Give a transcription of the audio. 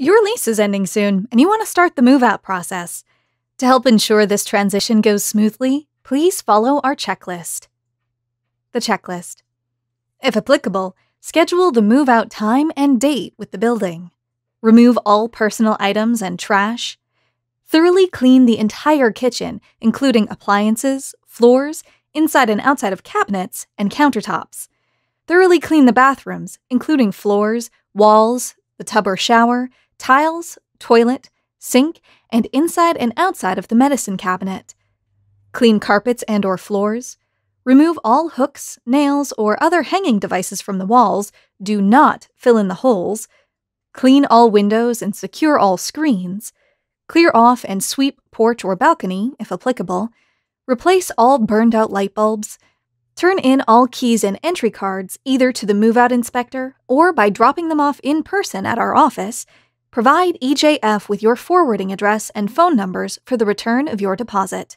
Your lease is ending soon, and you want to start the move out process. To help ensure this transition goes smoothly, please follow our checklist. The checklist. If applicable, schedule the move out time and date with the building. Remove all personal items and trash. Thoroughly clean the entire kitchen, including appliances, floors, inside and outside of cabinets, and countertops. Thoroughly clean the bathrooms, including floors, walls, the tub or shower, tiles, toilet, sink, and inside and outside of the medicine cabinet. Clean carpets and or floors. Remove all hooks, nails, or other hanging devices from the walls. Do not fill in the holes. Clean all windows and secure all screens. Clear off and sweep porch or balcony, if applicable. Replace all burned out light bulbs. Turn in all keys and entry cards either to the move out inspector or by dropping them off in person at our office Provide EJF with your forwarding address and phone numbers for the return of your deposit.